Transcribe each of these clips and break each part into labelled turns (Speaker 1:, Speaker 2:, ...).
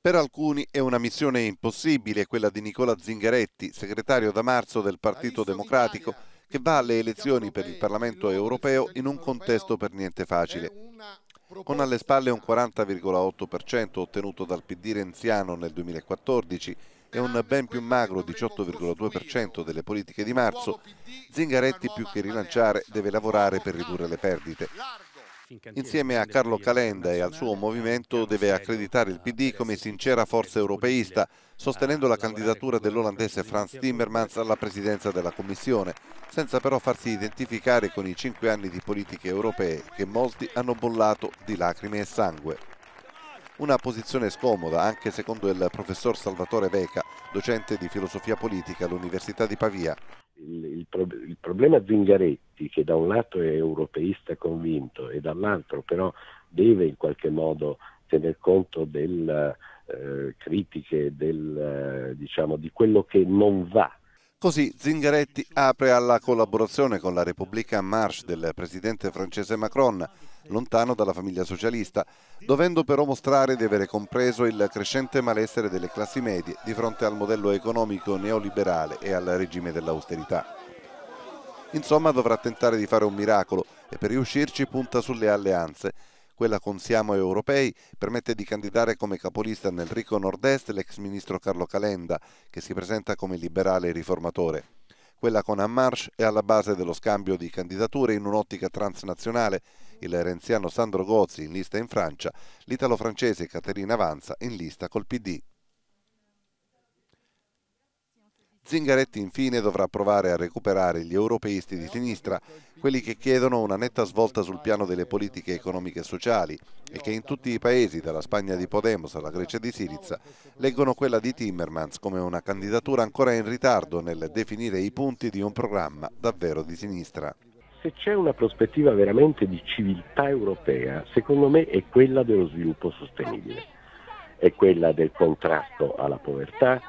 Speaker 1: Per alcuni è una missione impossibile quella di Nicola Zingaretti, segretario da marzo del Partito Democratico, che va alle elezioni per il Parlamento europeo in un contesto per niente facile. Con alle spalle un 40,8% ottenuto dal PD renziano nel 2014 e un ben più magro 18,2% delle politiche di marzo, Zingaretti più che rilanciare deve lavorare per ridurre le perdite. Insieme a Carlo Calenda e al suo movimento deve accreditare il PD come sincera forza europeista, sostenendo la candidatura dell'olandese Franz Timmermans alla presidenza della Commissione, senza però farsi identificare con i cinque anni di politiche europee che molti hanno bollato di lacrime e sangue. Una posizione scomoda anche secondo il professor Salvatore Veca, docente di filosofia politica all'Università
Speaker 2: di Pavia. Il, il, pro, il, problema Zingaretti, che da un lato è europeista convinto e dall'altro però deve in qualche modo tener conto delle eh, critiche del, eh, diciamo, di quello che non va
Speaker 1: Così Zingaretti apre alla collaborazione con la Repubblica Marche del presidente francese Macron, lontano dalla famiglia socialista, dovendo però mostrare di avere compreso il crescente malessere delle classi medie di fronte al modello economico neoliberale e al regime dell'austerità. Insomma dovrà tentare di fare un miracolo e per riuscirci punta sulle alleanze quella con Siamo Europei permette di candidare come capolista nel ricco nord-est l'ex ministro Carlo Calenda, che si presenta come liberale riformatore. Quella con Ammarsh è alla base dello scambio di candidature in un'ottica transnazionale, il renziano Sandro Gozzi in lista in Francia, l'italo-francese Caterina Avanza in lista col PD. Zingaretti infine dovrà provare a recuperare gli europeisti di sinistra, quelli che chiedono una netta svolta sul piano delle politiche economiche e sociali e che in tutti i paesi, dalla Spagna di Podemos alla Grecia di Siriza, leggono quella di Timmermans come una candidatura ancora in ritardo nel
Speaker 2: definire i punti di un programma davvero di sinistra. Se c'è una prospettiva veramente di civiltà europea, secondo me è quella dello sviluppo sostenibile, è quella del contrasto alla povertà,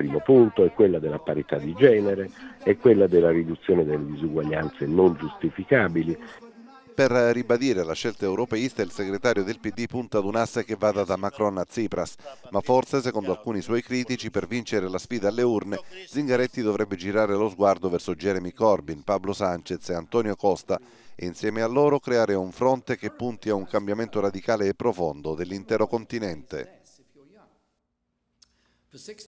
Speaker 2: primo punto, è quella della parità di genere, è quella della riduzione delle disuguaglianze non giustificabili.
Speaker 1: Per ribadire la scelta europeista il segretario del PD punta ad un'asse che vada da Macron a Tsipras, ma forse, secondo alcuni suoi critici, per vincere la sfida alle urne, Zingaretti dovrebbe girare lo sguardo verso Jeremy Corbyn, Pablo Sanchez e Antonio Costa e insieme a loro creare un fronte che punti a un cambiamento radicale e profondo dell'intero continente.